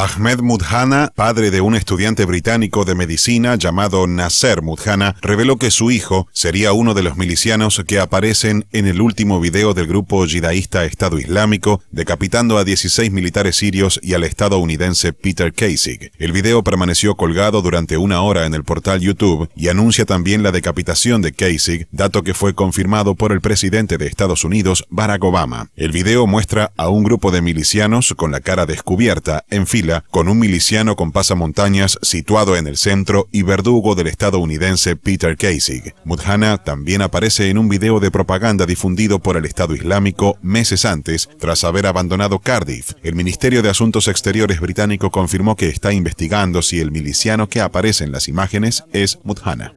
Ahmed Mudhana, padre de un estudiante británico de medicina llamado Nasser Mudhana, reveló que su hijo sería uno de los milicianos que aparecen en el último video del grupo yidaísta Estado Islámico, decapitando a 16 militares sirios y al estadounidense Peter Kasich. El video permaneció colgado durante una hora en el portal YouTube y anuncia también la decapitación de Kasich, dato que fue confirmado por el presidente de Estados Unidos, Barack Obama. El video muestra a un grupo de milicianos con la cara descubierta en fila con un miliciano con pasamontañas situado en el centro y verdugo del estadounidense Peter Kasich. Mudhana también aparece en un video de propaganda difundido por el Estado Islámico meses antes, tras haber abandonado Cardiff. El Ministerio de Asuntos Exteriores británico confirmó que está investigando si el miliciano que aparece en las imágenes es Mudhana.